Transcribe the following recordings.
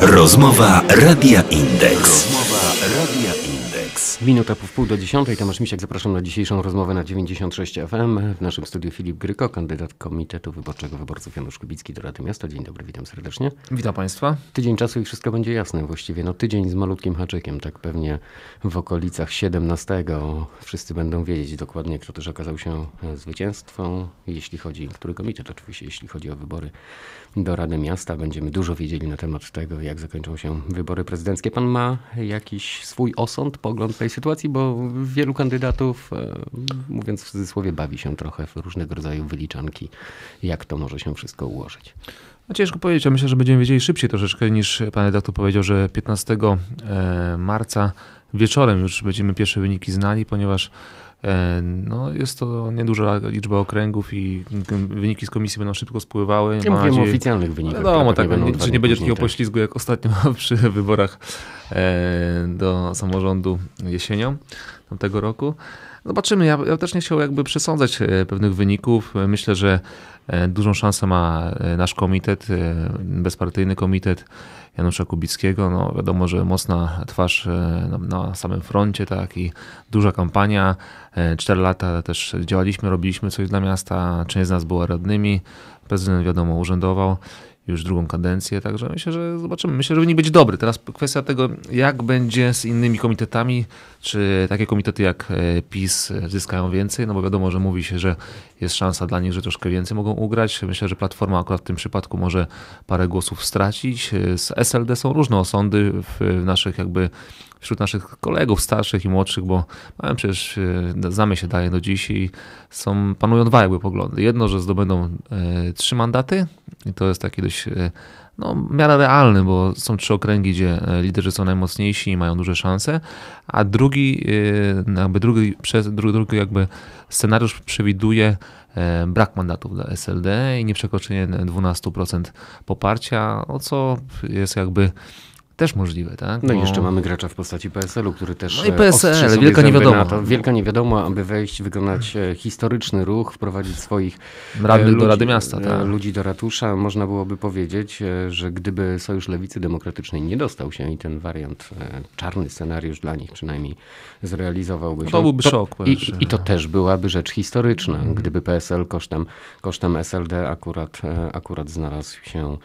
Rozmowa Radia Indeks. Rozmowa Radia Indeks. Minuta po wpół do dziesiątej. Tomasz Misiak, zapraszam na dzisiejszą rozmowę na 96 FM. W naszym studiu Filip Gryko, kandydat Komitetu Wyborczego Wyborców Janusz Kubicki do Rady Miasta. Dzień dobry, witam serdecznie. Witam Państwa. Tydzień czasu i wszystko będzie jasne właściwie. No tydzień z malutkim haczykiem, tak pewnie w okolicach 17. Wszyscy będą wiedzieć dokładnie, kto też okazał się zwycięstwem, jeśli chodzi, który komitet oczywiście, jeśli chodzi o wybory do Rady Miasta. Będziemy dużo wiedzieli na temat tego, jak zakończą się wybory prezydenckie. Pan ma jakiś swój osąd, pogląd tej sytuacji, bo wielu kandydatów, e, mówiąc w cudzysłowie, bawi się trochę w różnego rodzaju wyliczanki, jak to może się wszystko ułożyć. No ciężko powiedzieć, a myślę, że będziemy wiedzieli szybciej troszeczkę niż pan redaktor powiedział, że 15 e, marca wieczorem już będziemy pierwsze wyniki znali, ponieważ E, no, jest to nieduża liczba okręgów i wyniki z komisji będą szybko spływały. Nie mówimy nadzieję... o oficjalnych wynikach. Wiadomo, tak, nie, czy nie będzie takiego poślizgu jak ostatnio przy wyborach e, do samorządu jesienią tamtego roku. Zobaczymy, ja, ja też nie chciał jakby przesądzać e, pewnych wyników. Myślę, że dużą szansę ma nasz komitet, bezpartyjny komitet Janusza Kubickiego. No, wiadomo, że mocna twarz e, na samym froncie, tak i duża kampania. E, cztery lata też działaliśmy, robiliśmy coś dla miasta, część z nas była radnymi, prezydent wiadomo urzędował już drugą kadencję, także myślę, że zobaczymy. Myślę, że wynik będzie dobry. Teraz kwestia tego, jak będzie z innymi komitetami, czy takie komitety jak e, PiS zyskają więcej, no bo wiadomo, że mówi się, że jest szansa dla nich, że troszkę więcej mogą ugrać. Myślę, że Platforma akurat w tym przypadku może parę głosów stracić. E, z SLD są różne osądy w naszych jakby wśród naszych kolegów starszych i młodszych, bo mają no, przecież e, no, znamy się dalej do dziś i są, panują dwa jakby poglądy. Jedno, że zdobędą e, trzy mandaty i to jest taki dość e, no, w miarę realny, bo są trzy okręgi, gdzie liderzy są najmocniejsi i mają duże szanse, a drugi, no, jakby drugi, drugi jakby scenariusz przewiduje brak mandatów dla SLD i nieprzekroczenie 12% poparcia, o co jest jakby też możliwe, tak? No i jeszcze mamy gracza w postaci PSL-u, który też. No i e, PSL, wielka niewiadoma. To, wielka niewiadoma, aby wejść, wykonać e, historyczny ruch, wprowadzić swoich e, radnych do Rady Miasta, tak. ludzi do ratusza. Można byłoby powiedzieć, że gdyby Sojusz Lewicy Demokratycznej nie dostał się i ten wariant, czarny scenariusz dla nich przynajmniej zrealizowałby no się. To byłby to, szok. I, i, to też byłaby rzecz historyczna, mhm. gdyby PSL kosztem, kosztem SLD akurat, akurat znalazł się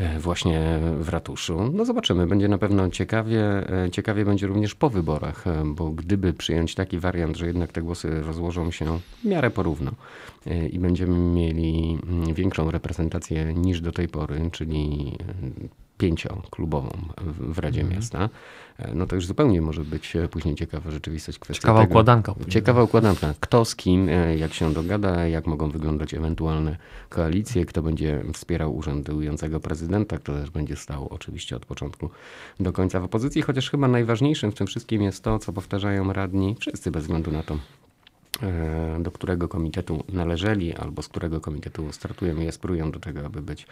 E, właśnie w ratuszu. No zobaczymy, będzie na pewno ciekawie. E, ciekawie będzie również po wyborach, e, bo gdyby przyjąć taki wariant, że jednak te głosy rozłożą się w miarę porówno i będziemy mieli mm, większą reprezentację niż do tej pory, czyli pięcioklubową w Radzie mhm. Miasta. E, no to już zupełnie może być e, później ciekawa rzeczywistość. Kwestia ciekawa tego. układanka. Ciekawa no. układanka. Kto z kim, e, jak się dogada, jak mogą wyglądać ewentualne koalicje, kto będzie wspierał urzędującego prezydenta, kto też będzie stał oczywiście od początku do końca w opozycji, chociaż chyba najważniejszym w tym wszystkim jest to, co powtarzają radni wszyscy bez względu na to, E, do którego komitetu należeli albo z którego komitetu startują i aspirują do tego, aby być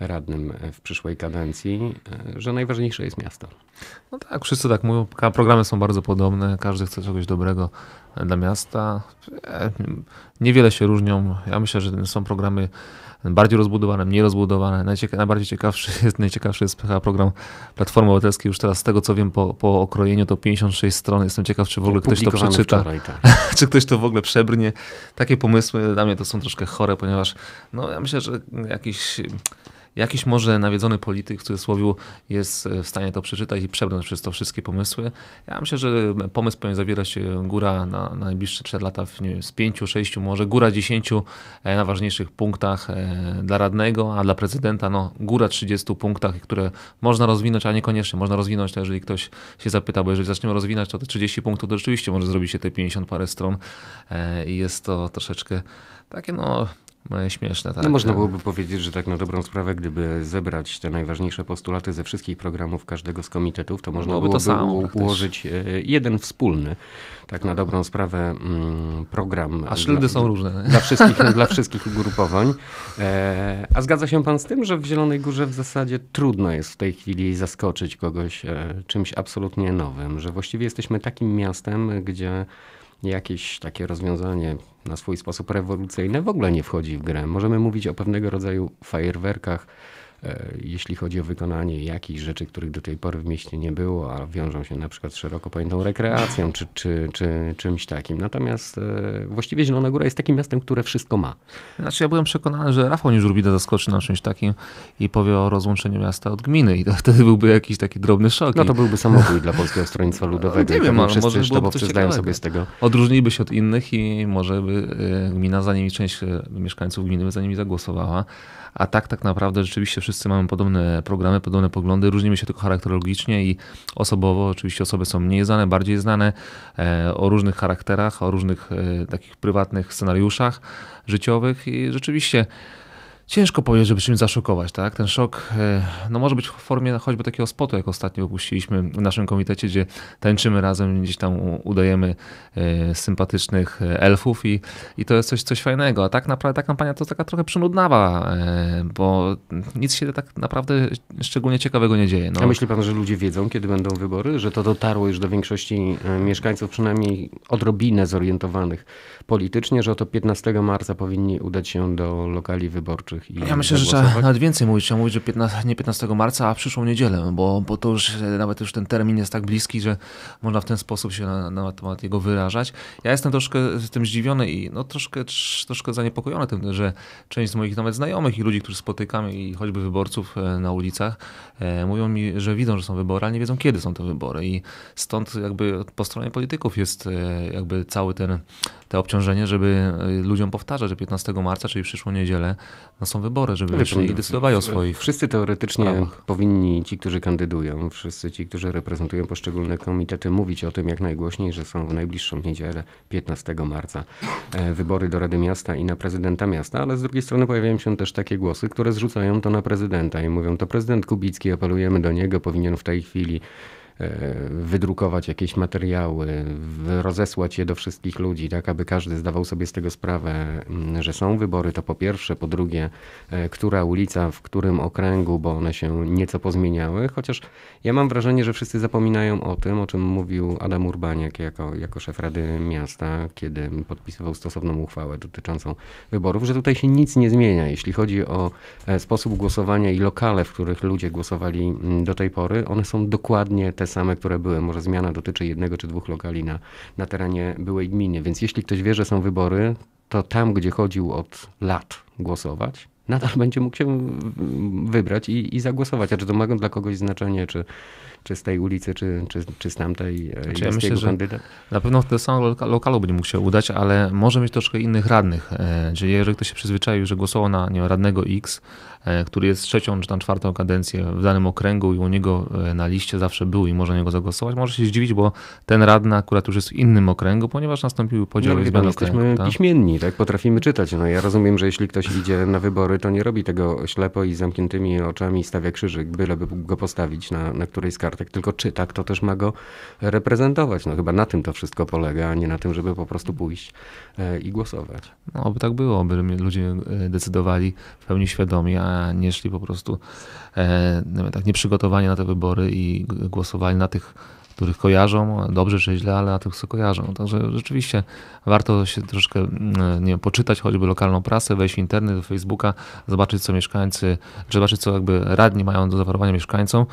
radnym w przyszłej kadencji, e, że najważniejsze jest miasto. No tak, wszyscy tak mówią. Programy są bardzo podobne, każdy chce czegoś dobrego dla miasta. E, niewiele się różnią. Ja myślę, że są programy bardziej rozbudowane, mniej rozbudowane. Najciek, najbardziej ciekawszy jest, najciekawszy jest program Platformy Obywatelskiej. Już teraz z tego co wiem po, po okrojeniu to 56 stron. Jestem ciekaw, czy w ogóle ktoś to przeczyta. Wczoraj, tak. czy ktoś to w ogóle przebrnie. Takie pomysły dla mnie to są troszkę chore, ponieważ no, ja myślę, że jakiś Jakiś może nawiedzony polityk w cudzysłowie jest e, w stanie to przeczytać i przebrnąć przez to wszystkie pomysły. Ja myślę, że e, pomysł powinien zawierać góra na, na najbliższe 3 lata w, wiem, z 5, 6, może góra 10 e, na ważniejszych punktach dla radnego, a dla prezydenta no, góra 30 punktach, które można rozwinąć, a niekoniecznie można rozwinąć, to jeżeli ktoś się zapyta, bo jeżeli zaczniemy rozwinąć to te 30 punktów, to rzeczywiście może zrobić się te 50 parę stron i jest to troszeczkę takie no no śmieszne. Tak. można no. byłoby powiedzieć, że tak na dobrą sprawę, gdyby zebrać te najważniejsze postulaty ze wszystkich programów każdego z komitetów, to można byłoby, byłoby ułożyć e, jeden wspólny, tak na dobrą sprawę, mm, program. A szyldy są różne. Dla wszystkich, dla wszystkich ugrupowań. E, a zgadza się pan z tym, że w Zielonej Górze w zasadzie trudno jest w tej chwili zaskoczyć kogoś e, czymś absolutnie nowym, że właściwie jesteśmy takim miastem, gdzie jakieś takie rozwiązanie na swój sposób rewolucyjne w ogóle nie wchodzi w grę. Możemy mówić o pewnego rodzaju fajerwerkach E, jeśli chodzi o wykonanie jakichś rzeczy, których do tej pory w mieście nie było, a wiążą się na przykład z szeroko pojętą rekreacją czy, czy, czy czymś takim. Natomiast e, właściwie Zielona Góra jest takim miastem, które wszystko ma. Znaczy ja byłem przekonany, że Rafał Niżurbida zaskoczy nam czymś takim i powie o rozłączeniu miasta od gminy i to wtedy byłby jakiś taki drobny szok. No to byłby samobój dla Polskiego Stronnictwa no Ludowego. No, nie wiem, może wszyscy sztabowcy zdają sobie z tego. Odróżniliby się od innych i może by e, gmina za nimi, część mieszkańców gminy by za nimi zagłosowała. A tak tak naprawdę rzeczywiście wszyscy mamy podobne programy, podobne poglądy, różnimy się tylko charakterologicznie i osobowo. Oczywiście osoby są mniej znane, bardziej znane, e, o różnych charakterach, o różnych e, takich prywatnych scenariuszach życiowych i rzeczywiście Ciężko powiedzieć, żeby się zaszokować, tak? Ten szok e, no, może być w formie choćby takiego spotu, jak ostatnio wypuściliśmy w naszym komitecie, gdzie tańczymy razem, gdzieś tam udajemy e, sympatycznych e, elfów i, i to jest coś, coś fajnego. A tak naprawdę ta kampania to taka trochę przynudnawa, bo nic się tak naprawdę szczególnie ciekawego nie dzieje. No. A myśli pan, że ludzie wiedzą, kiedy będą wybory? Że to dotarło już do większości mieszkańców, przynajmniej odrobinę zorientowanych politycznie, że oto 15 marca powinni udać się do lokali wyborczych? ja myślę, że trzeba nawet więcej mówić. Trzeba mówić, że 15, nie 15 marca, a przyszłą niedzielę, bo, bo to już e, nawet już ten termin jest tak bliski, że można w ten sposób się na, na temat jego wyrażać. Ja jestem troszkę tym zdziwiony i no, troszkę, troszkę zaniepokojony tym, że część z moich nawet znajomych i ludzi, których spotykam i choćby wyborców e, na ulicach, e, mówią mi, że widzą, że są wybory, ale nie wiedzą, kiedy są te wybory. I stąd jakby po stronie polityków jest e, jakby cały ten, te obciążenie, żeby e, ludziom powtarzać, że 15 marca, czyli przyszłą niedzielę, no są wybory, żeby Wiesz, wyszli i no, decydowali o swoich. Wszyscy teoretycznie prawach. powinni ci, którzy kandydują, wszyscy ci, którzy reprezentują poszczególne komitety, mówić o tym jak najgłośniej, że są w najbliższą niedzielę, 15 marca, e, wybory do Rady Miasta i na prezydenta miasta, ale z drugiej strony pojawiają się też takie głosy, które zrzucają to na prezydenta i mówią, to prezydent Kubicki, apelujemy do niego, powinien w tej chwili E, wydrukować jakieś materiały, rozesłać je do wszystkich ludzi, tak aby każdy zdawał sobie z tego sprawę, mm, że są wybory, to po pierwsze, po drugie, e, która ulica, w którym okręgu, bo one się nieco pozmieniały, chociaż ja mam wrażenie, że wszyscy zapominają o tym, o czym mówił Adam Urbaniak jako, jako szef Rady Miasta, kiedy podpisywał stosowną uchwałę dotyczącą wyborów, że tutaj się nic nie zmienia, jeśli chodzi o e, sposób głosowania i lokale, w których ludzie głosowali mm, do tej pory, one są dokładnie te same, które były. Może zmiana dotyczy jednego czy dwóch lokali na, na terenie byłej gminy. Więc jeśli ktoś wie, że są wybory, to tam, gdzie chodził od lat głosować, nadal będzie mógł się wybrać i, i zagłosować. A czy to ma dla kogoś znaczenie, czy, czy z tej ulicy, czy, czy, czy z tamtej e, znaczy, ja myślę, Na pewno tym samym lokalu będzie mógł się udać, ale może mieć troszkę innych radnych. E, czyli jeżeli ktoś się przyzwyczaił, że głosował na nie wiem, radnego X, e, który jest trzecią czy tam czwartą kadencję w danym okręgu i u niego na liście zawsze był i może na niego zagłosować, może się zdziwić, bo ten radny akurat już jest w innym okręgu, ponieważ nastąpiły podziały no, jesteśmy okręgu. Tak? piśmienni, tak? Potrafimy czytać. No ja rozumiem, że jeśli ktoś idzie na wybory, to nie robi tego ślepo i zamkniętymi oczami stawia krzyżyk, byleby go postawić na, na której skali Czartek tylko czyta, kto też ma go reprezentować. No chyba na tym to wszystko polega, a nie na tym, żeby po prostu pójść e, i głosować. No, aby tak było, by ludzie e, decydowali w pełni świadomi a nie szli po prostu e, tak nieprzygotowani na te wybory i głosowali na tych których kojarzą, dobrze czy źle, ale na tych co kojarzą. Także rzeczywiście warto się troszkę mm, nie wiem, poczytać choćby lokalną prasę, wejść w internet, do Facebooka, zobaczyć co mieszkańcy, czy zobaczyć co jakby radni mają do zaoferowania mieszkańcom,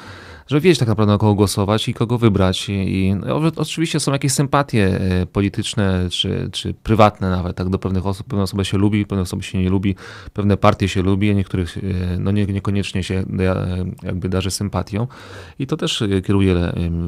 żeby wiedzieć tak naprawdę na kogo głosować i kogo wybrać. I, i no, oczywiście są jakieś sympatie e, polityczne czy, czy prywatne nawet, tak do pewnych osób, pewne osoby się lubi, pewne osoby się nie lubi, pewne partie się lubi, a niektórych e, no nie, niekoniecznie się e, jakby darzy sympatią i to też kieruje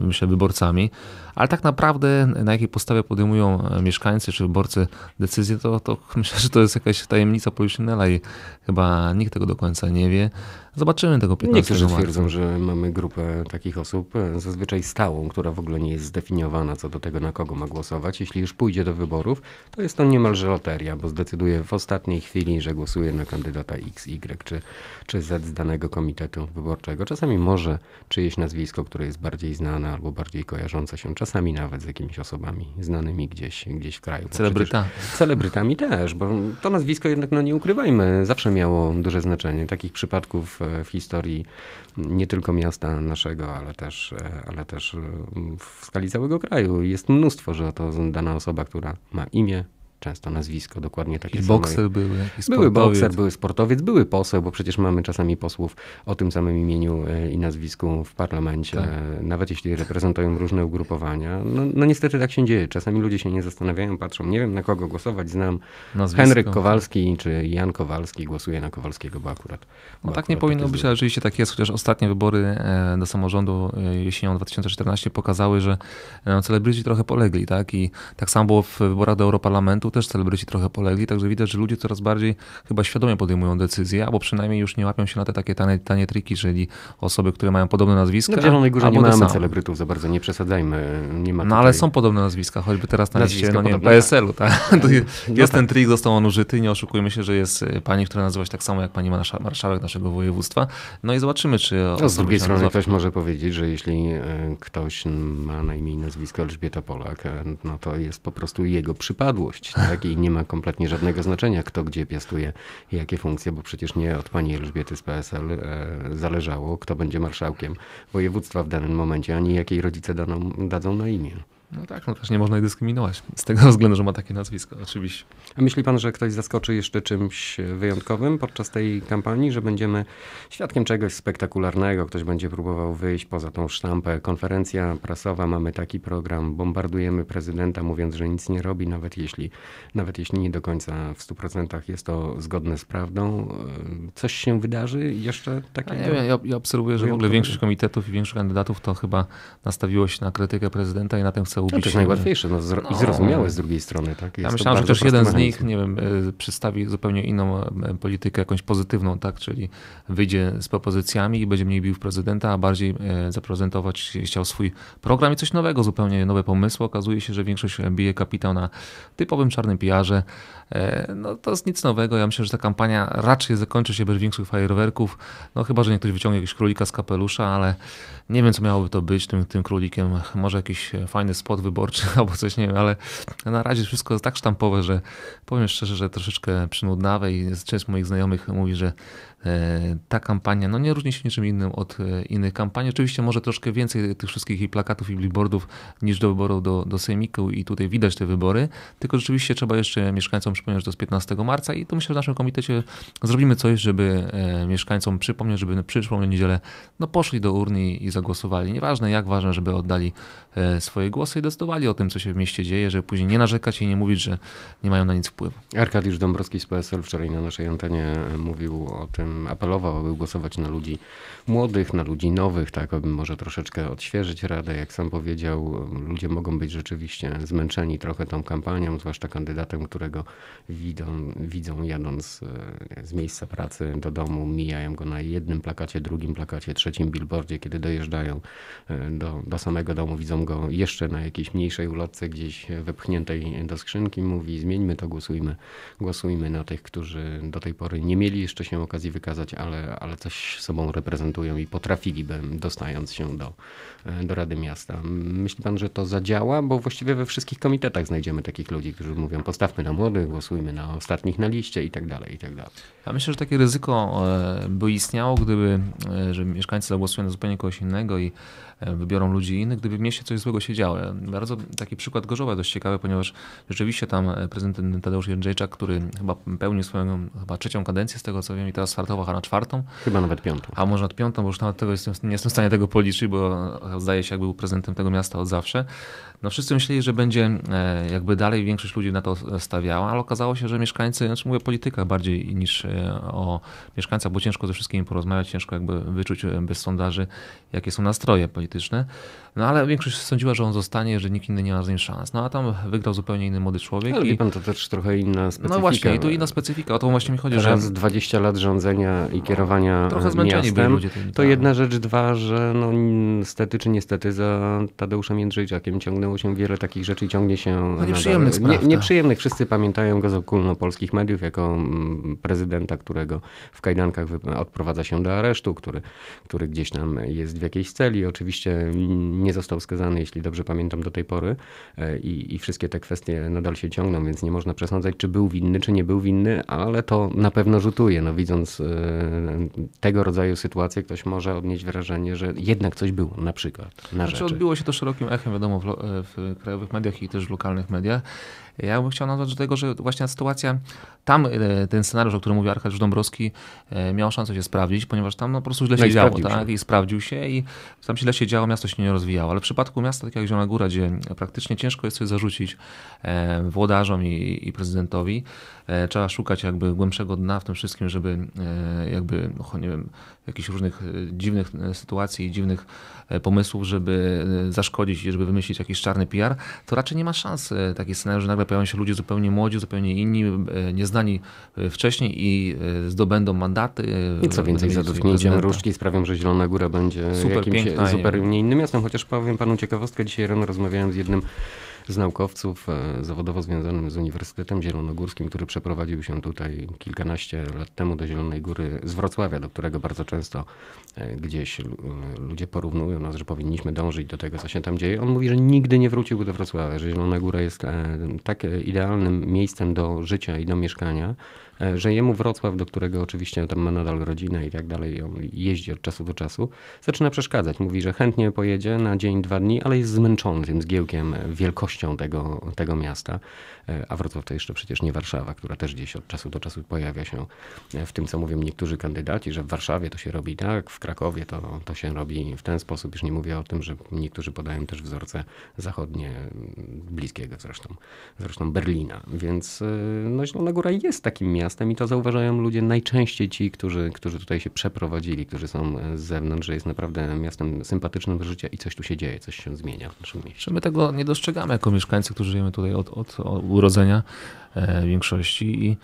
myślę wyborcami wyborcami, ale tak naprawdę na jakiej podstawie podejmują e, mieszkańcy czy wyborcy decyzje, to, to myślę, że to jest jakaś tajemnica poliszynela i chyba nikt tego do końca nie wie. Zobaczymy tego 15 Niektórzy marca. twierdzą, że mamy grupę takich osób, e, zazwyczaj stałą, która w ogóle nie jest zdefiniowana co do tego, na kogo ma głosować. Jeśli już pójdzie do wyborów, to jest to niemalże loteria, bo zdecyduje w ostatniej chwili, że głosuje na kandydata X, Y czy, czy Z z danego komitetu wyborczego. Czasami może czyjeś nazwisko, które jest bardziej znane albo bardziej kojarzące się, czasami nawet z jakimiś osobami znanymi gdzieś, gdzieś w kraju. No Celebryta. Celebrytami też, bo to nazwisko jednak, no nie ukrywajmy, zawsze miało duże znaczenie. Takich przypadków e, E, w historii nie tylko miasta naszego, ale też, e, ale też e, w skali całego kraju. Jest mnóstwo, że to dana osoba, która ma imię, często nazwisko, dokładnie takie I same. bokser były, i Były bokser, były sportowiec, były poseł, bo przecież mamy czasami posłów o tym samym imieniu e, i nazwisku w parlamencie, tak. nawet jeśli reprezentują różne ugrupowania. No, no, niestety tak się dzieje. Czasami ludzie się nie zastanawiają, patrzą, nie wiem na kogo głosować, znam nazwisko. Henryk Kowalski czy Jan Kowalski, głosuje na Kowalskiego, bo akurat... Bo no tak akurat nie powinno być, ale rzeczywiście tak jest, chociaż ostatnie wybory e, do samorządu e, jesienią 2014 pokazały, że celebryci trochę polegli, tak? I tak samo było w wyborach do Europarlamentu, tu też celebryci trochę polegli, także widać, że ludzie coraz bardziej chyba świadomie podejmują decyzje, albo przynajmniej już nie łapią się na te takie tanie, tanie triki, czyli osoby, które mają podobne nazwiska. No na Zielonej Górze nie mamy celebrytów za bardzo, nie przesadzajmy. Nie ma no ale są podobne nazwiska, choćby teraz na liście, no PSL-u. Tak? No jest tak. ten trik, został on użyty, nie oszukujmy się, że jest y, pani, która nazywa się tak samo jak pani marszałek naszego województwa. No i zobaczymy, czy... No, z drugiej strony ktoś może powiedzieć, że jeśli y, ktoś ma na imię i nazwisko Elżbieta Polak, y, no to jest po prostu jego przypadłość. Tak? I nie ma kompletnie żadnego znaczenia, kto gdzie piastuje jakie funkcje, bo przecież nie od pani Elżbiety z PSL e, zależało, kto będzie marszałkiem województwa w danym momencie, ani jakiej rodzice daną, dadzą na imię. No tak, no też nie można jej dyskryminować z tego względu, że ma takie nazwisko, oczywiście. A myśli pan, że ktoś zaskoczy jeszcze czymś wyjątkowym podczas tej kampanii, że będziemy świadkiem czegoś spektakularnego, ktoś będzie próbował wyjść poza tą sztampę? Konferencja prasowa, mamy taki program, bombardujemy prezydenta mówiąc, że nic nie robi, nawet jeśli, nawet jeśli nie do końca w 100% jest to zgodne z prawdą. Coś się wydarzy jeszcze takiego? nie ja, ja obserwuję, że w ogóle większość komitetów i większość kandydatów to chyba nastawiło się na krytykę prezydenta i na tym co ubić. No, to jest najłatwiejsze no, zro- i no. zrozumiałe z drugiej strony. Tak? Jest ja myślałem, że też jeden mechanizm. z nich, nie wiem, e, przedstawi zupełnie inną e, e, politykę, jakąś pozytywną, tak? czyli wyjdzie z propozycjami i będzie mniej bił w prezydenta, a bardziej zaprezentować chciał swój program i coś nowego, zupełnie nowe pomysły. Okazuje się, że większość bije kapitał na typowym czarnym pijarze. No to jest nic nowego. Ja myślę, że ta kampania raczej zakończy się bez większych fajerwerków. No chyba, że ktoś wyciągnie jakiegoś królika z kapelusza, ale nie wiem, co miałoby to być tym, tym królikiem. Może jakiś fajny spot wyborczy albo coś, nie wiem, ale na razie wszystko jest tak sztampowe, że powiem szczerze, że troszeczkę przynudnawe i część moich znajomych mówi, że e, ta kampania no nie różni się niczym innym od e, innych kampanii. Oczywiście może troszkę więcej tych wszystkich i plakatów i billboardów niż do wyborów do, do Sejmiku i tutaj widać te wybory, tylko rzeczywiście trzeba jeszcze mieszkańcom przypomnieć, że to jest 15 marca i tu myślę, że w naszym komitecie zrobimy coś, żeby e, mieszkańcom przypomnieć, żeby przyszłą niedzielę no poszli do urny i zagłosowali. Nieważne jak, ważne, żeby oddali swoje głosy mocno decydowali o tym, co się w mieście dzieje, żeby później nie narzekać i nie mówić, że nie mają na nic wpływu. Arkadiusz Dąbrowski z PSL wczoraj na naszej antenie e, mówił o tym, apelował, aby głosować na ludzi młodych, na ludzi nowych, tak aby może troszeczkę odświeżyć Radę. Jak sam powiedział, ludzie mogą być rzeczywiście zmęczeni trochę tą kampanią, zwłaszcza kandydatem, którego widzą, widzą jadąc e, z miejsca pracy do domu, mijają go na jednym plakacie, drugim plakacie, trzecim billboardzie, kiedy dojeżdżają e, do, do samego domu, widzą go jeszcze na jakiejś mniejszej ulotce gdzieś wepchniętej do skrzynki, mówi zmieńmy to, głosujmy. Głosujmy na tych, którzy do tej pory nie mieli jeszcze się okazji wykazać, ale, ale coś sobą reprezentują i potrafiliby, dostając się do, do Rady Miasta. Myśli pan, że to zadziała? Bo właściwie we wszystkich komitetach znajdziemy takich ludzi, którzy mówią postawmy na młodych, głosujmy na ostatnich na liście i tak dalej, i tak dalej. Ja myślę, że takie ryzyko e, by istniało, gdyby e, że mieszkańcy zagłosują na zupełnie kogoś innego i e, wybiorą ludzi innych, gdyby w mieście coś złego się działo. Bardzo taki przykład Gorzowa dość ciekawy, ponieważ rzeczywiście tam e, prezydent Tadeusz Jędrzejczak, który chyba pełnił swoją chyba trzecią kadencję z tego co wiem i teraz startował na czwartą. Chyba nawet piątą. A może nad piątą, bo już nawet tego jestem, nie jestem w stanie tego policzyć, bo e, zdaje się jakby był prezydentem tego miasta od zawsze. No wszyscy myśleli, że będzie e, jakby dalej większość ludzi na to stawiała, ale okazało się, że mieszkańcy, znaczy mówię o politykach bardziej niż o mieszkańcach, bo ciężko ze wszystkimi porozmawiać, ciężko jakby wyczuć bez sondaży jakie są nastroje polityczne. No ale większość sądziła, że on zostanie przekonanie, że nikt inny nie ma z nim szans. No a tam wygrał zupełnie inny młody człowiek. Ale no, i... pan, to też trochę inna no specyfika. No właśnie, i tu inna specyfika, o to właśnie mi chodzi. Raz że... 20 lat rządzenia i kierowania no, Trochę zmęczeni byli ludzie To jedna rzecz, dwa, że no niestety czy niestety za Tadeuszem Jędrzejczakiem ciągnęło się wiele takich rzeczy i ciągnie się... No, nieprzyjemnych spraw. Nie, tak. nieprzyjemnych. Wszyscy pamiętają go z polskich mediów jako mm, prezydenta, którego w kajdankach odprowadza się do aresztu, który, który gdzieś tam jest w jakiejś celi. Oczywiście nie został skazany, jeśli dobrze pamiętam, pamiętam do tej pory e, i, i wszystkie te kwestie nadal się ciągną, więc nie można przesądzać, czy był winny, czy nie był winny, ale to na pewno rzutuje. No, widząc e, tego rodzaju sytuacje, ktoś może odnieść wrażenie, że jednak coś było, na przykład. Na znaczy, rzeczy. odbiło się to szerokim echem, wiadomo, w, e, w krajowych mediach i też w lokalnych mediach. Ja bym chciał nazwać do tego, że właśnie sytuacja, tam e, ten scenariusz, o którym mówił Arkadiusz Dąbrowski, e, miał szansę się sprawdzić, ponieważ tam no, po prostu źle no się no działo, tak? Się. I sprawdził się i tam źle się działo, miasto się nie rozwijało. Ale w przypadku miasta tak jak Zielona Góra, gdzie praktycznie ciężko jest coś zarzucić e, włodarzom i, i prezydentowi, e, trzeba szukać jakby głębszego dna w tym wszystkim, żeby e, jakby, no, nie wiem, jakichś różnych e, dziwnych e, sytuacji i dziwnych e, pomysłów, żeby zaszkodzić i żeby wymyślić jakiś czarny PR, to raczej nie ma szans taki scenariusz, że nagle pojawią się ludzie zupełnie młodzi, zupełnie inni, nieznani wcześniej i zdobędą mandaty. I co więcej, za dotknięciem różdżki sprawią, że Zielona Góra będzie super jakimś piękna, super nie innym miastem, chociaż powiem panu ciekawostkę, dzisiaj rano rozmawiałem z jednym z naukowców e, zawodowo związanym z Uniwersytetem Zielonogórskim, który przeprowadził się tutaj kilkanaście lat temu do Zielonej Góry z Wrocławia, do którego bardzo często e, gdzieś e, ludzie porównują nas, że powinniśmy dążyć do tego, co się tam dzieje. On mówi, że nigdy nie wrócił do Wrocławia, że Zielona Góra jest tak idealnym miejscem do życia i do mieszkania, E, że jemu Wrocław, do którego oczywiście tam ma nadal rodzinę i tak dalej, on jeździ od czasu do czasu, zaczyna przeszkadzać. Mówi, że chętnie pojedzie na dzień, dwa dni, ale jest zmęczony tym zgiełkiem, e, wielkością tego, tego miasta. E, a Wrocław to jeszcze przecież nie Warszawa, która też gdzieś od czasu do czasu pojawia się w tym, co mówią niektórzy kandydaci, że w Warszawie to się robi tak, w Krakowie to, to się robi w ten sposób. Już nie mówię o tym, że niektórzy podają też wzorce zachodnie, bliskiego zresztą, zresztą Berlina. Więc no, Zielona Góra jest takim miastem, miastem i to zauważają ludzie najczęściej ci, którzy, którzy tutaj się przeprowadzili, którzy są e, z zewnątrz, że jest naprawdę miastem sympatycznym do życia i coś tu się dzieje, coś się zmienia w naszym mieście. Czy my tego nie dostrzegamy jako mieszkańcy, którzy żyjemy tutaj od, od, od urodzenia e, większości i,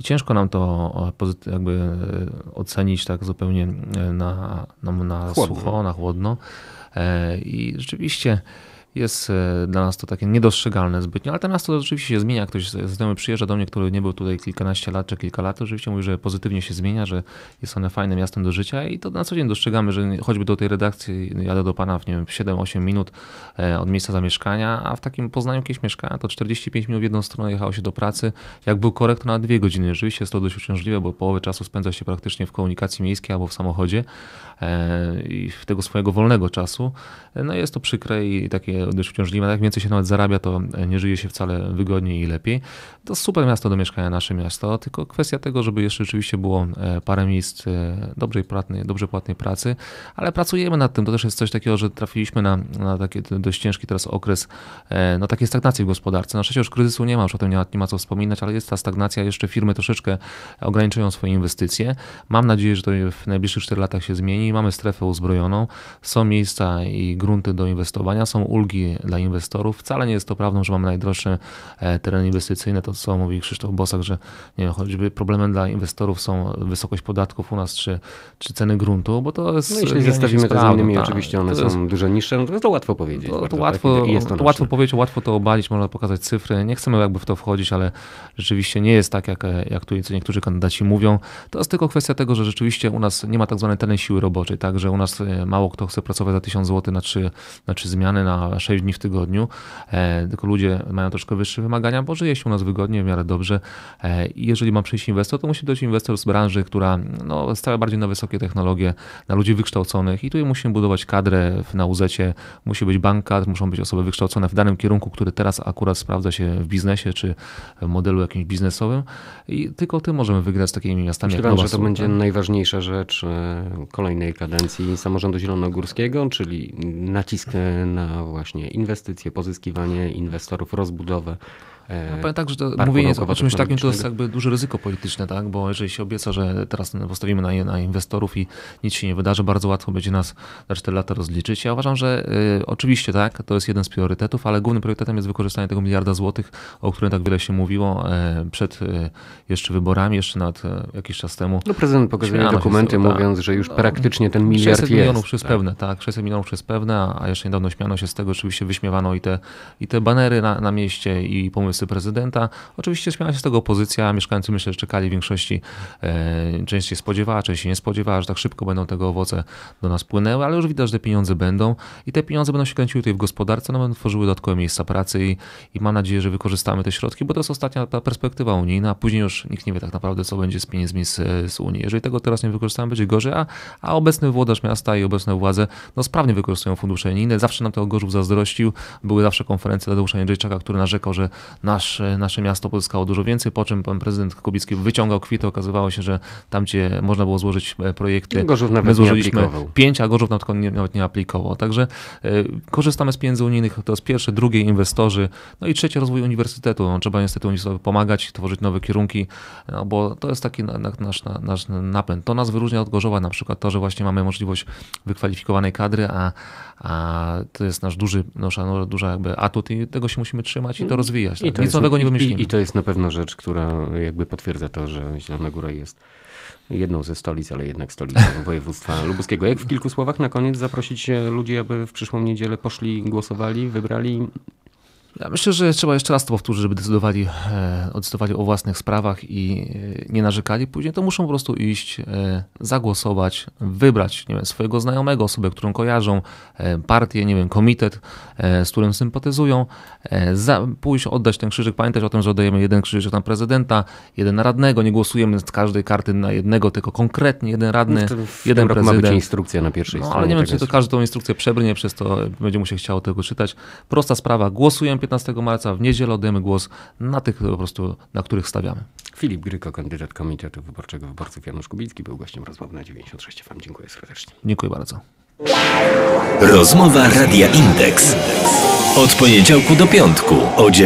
i, ciężko nam to jakby e, ocenić tak zupełnie e, na, na, na chłodno. sucho, na chłodno. E, I rzeczywiście jest e, dla nas to takie niedostrzegalne zbytnio, ale teraz to oczywiście się zmienia. Ktoś znajomy przyjeżdża do mnie, który nie był tutaj kilkanaście lat czy kilka lat, oczywiście mówi, że pozytywnie się zmienia, że jest one fajnym miastem do życia i to na co dzień dostrzegamy, że choćby do tej redakcji jadę do Pana w 7-8 minut e, od miejsca zamieszkania, a w takim Poznaniu kiedyś mieszkania to 45 minut w jedną stronę jechało się do pracy. Jak był korekt, to na dwie godziny. Rzeczywiście jest to dość uciążliwe, bo połowę czasu spędza się praktycznie w komunikacji miejskiej albo w samochodzie e, i tego swojego wolnego czasu. No jest to przykre i takie gdyż w Książliwach jak więcej się nawet zarabia, to nie żyje się wcale wygodniej i lepiej. To super miasto do mieszkania, nasze miasto, tylko kwestia tego, żeby jeszcze rzeczywiście było e, parę miejsc e, dobrej, płatnej, dobrze płatnej pracy, ale pracujemy nad tym. To też jest coś takiego, że trafiliśmy na, na taki dość ciężki teraz okres e, no, takiej stagnacji w gospodarce. Na szczęście już kryzysu nie ma, już o tym nie ma, nie ma co wspominać, ale jest ta stagnacja, jeszcze firmy troszeczkę ograniczają swoje inwestycje. Mam nadzieję, że to w najbliższych 4 latach się zmieni. Mamy strefę uzbrojoną, są miejsca i grunty do inwestowania, są ulgi dla inwestorów. Wcale nie jest to prawdą, że mamy najdroższe e, tereny inwestycyjne. To, co mówi Krzysztof Bosak, że nie wiem, choćby problemem dla inwestorów są wysokość podatków u nas czy, czy ceny gruntu, bo to jest. No jeśli zestawimy to z innymi, oczywiście tak. one są dużo niższe, no to, to łatwo powiedzieć. To, to tak? łatwo, jest. to, to łatwo powiedzieć, łatwo to obalić, można pokazać cyfry. Nie chcemy jakby w to wchodzić, ale rzeczywiście nie jest tak, jak, e, jak tu niektórzy kandydaci mówią. To jest tylko kwestia tego, że rzeczywiście u nas nie ma tak zwanej tereny siły roboczej, tak, że u nas e, mało kto chce pracować za 1000 zł na trzy, na trzy zmiany, na 6 dni w tygodniu, e, tylko ludzie mają troszkę wyższe wymagania, bo żyje się u nas wygodnie, w miarę dobrze. E, I jeżeli ma przyjść inwestor, to musi być inwestor z branży, która no, stawia bardziej na wysokie technologie, na ludzi wykształconych i tutaj musimy budować kadrę na uz musi być bank kadr, muszą być osoby wykształcone w danym kierunku, który teraz akurat sprawdza się w biznesie czy w modelu jakimś biznesowym i tylko tym możemy wygrać z takimi miastami Myślę, jak że to będzie tak? najważniejsza rzecz e, kolejnej kadencji samorządu zielonogórskiego, czyli nacisk na właśnie właśnie inwestycje, pozyskiwanie inwestorów, rozbudowę ja e, no, tak, że to mówienie o czymś takim to jest jakby duże ryzyko polityczne, tak? bo jeżeli się obieca, że teraz postawimy na, na inwestorów i nic się nie wydarzy, bardzo łatwo będzie nas za 4 lata rozliczyć. Ja uważam, że y, oczywiście tak, to jest jeden z priorytetów, ale głównym priorytetem jest wykorzystanie tego miliarda złotych, o którym tak wiele się mówiło y, przed y, jeszcze wyborami, jeszcze nad jakiś czas temu. No prezydent pokazuje dokumenty tak. mówiąc, że już no, praktycznie ten miliard 600 jest. milionów jest tak. pewne, tak, 600 milionów jest pewne, a jeszcze niedawno śmiano się z tego, oczywiście wyśmiewano i te, i te banery na, na mieście i pomysły prezydenta. Oczywiście śmiała się z tego opozycja. Mieszkańcy myślę, że czekali w większości, e, część się spodziewała, część się nie spodziewała, że tak szybko będą tego owoce do nas płynęły, ale już widać, że te pieniądze będą i te pieniądze będą się kręciły tutaj w gospodarce, no będą tworzyły dodatkowe miejsca pracy i, i mam nadzieję, że wykorzystamy te środki, bo to jest ostatnia ta perspektywa unijna, a później już nikt nie wie tak naprawdę, co będzie z pieniędzmi z, z Unii. Jeżeli tego teraz nie wykorzystamy, będzie gorzej, a, a obecny włodarz miasta i obecne władze no, sprawnie wykorzystują fundusze unijne. Zawsze nam tego Gorzów zazdrościł. Były zawsze konferencje Tadeusza Jędrzejczaka, który narzekał, że nasz, nasze miasto pozyskało dużo więcej, po czym pan prezydent Kubicki wyciągał kwity, okazywało się, że tam, gdzie można było złożyć e, projekty, Gorzów nawet my złożyliśmy pięć, a Gorzów nawet nie, nawet nie aplikował. Także e, korzystamy z pieniędzy unijnych, to jest pierwsze, drugie inwestorzy, no i trzecie rozwój uniwersytetu. No, trzeba niestety uniwersytetowi pomagać, tworzyć nowe kierunki, no, bo to jest taki nasz, nasz napęd. To nas wyróżnia od Gorzowa na przykład to, że właśnie mamy możliwość wykwalifikowanej kadry, a, a to jest nasz duży, nasza, no, no, duża jakby atut i tego się musimy trzymać i to rozwijać. I to nic nowego nie wymyślimy. I, I, to jest na pewno rzecz, która jakby potwierdza to, że Zielona Góra jest jedną ze stolic, ale jednak stolicą województwa lubuskiego. Jak w kilku słowach na koniec zaprosić ludzi, aby w przyszłą niedzielę poszli, głosowali, wybrali ja myślę, że trzeba jeszcze raz to powtórzyć, żeby decydowali, e, decydowali o własnych sprawach i e, nie narzekali. Później to muszą po prostu iść, e, zagłosować, wybrać nie wiem, swojego znajomego, osobę, którą kojarzą, partię, nie wiem, komitet, z którym sympatyzują, pójść, oddać ten krzyżyk. Pamiętać o tym, że oddajemy jeden krzyżyk na prezydenta, jeden na radnego, nie głosujemy z każdej karty na jednego, tylko konkretnie jeden radny, no w jeden prezydent. Ma być instrukcja na pierwszej no, stronie. Ale nie wiem, czy to każdą tą instrukcję przebrnie, przez to będzie mu się chciało tego czytać. Prosta sprawa, głosujemy 15 marca w niedzielę oddajemy głos na tych po prostu, na których stawiamy. Filip Gryko, kandydat Komitetu Wyborczego Wyborców Janusz Kubicki był gościem rozmowy na 96 Wam Dziękuję serdecznie. Dziękuję bardzo. Rozmowa Radia Indeks. Od poniedziałku do piątku o 9.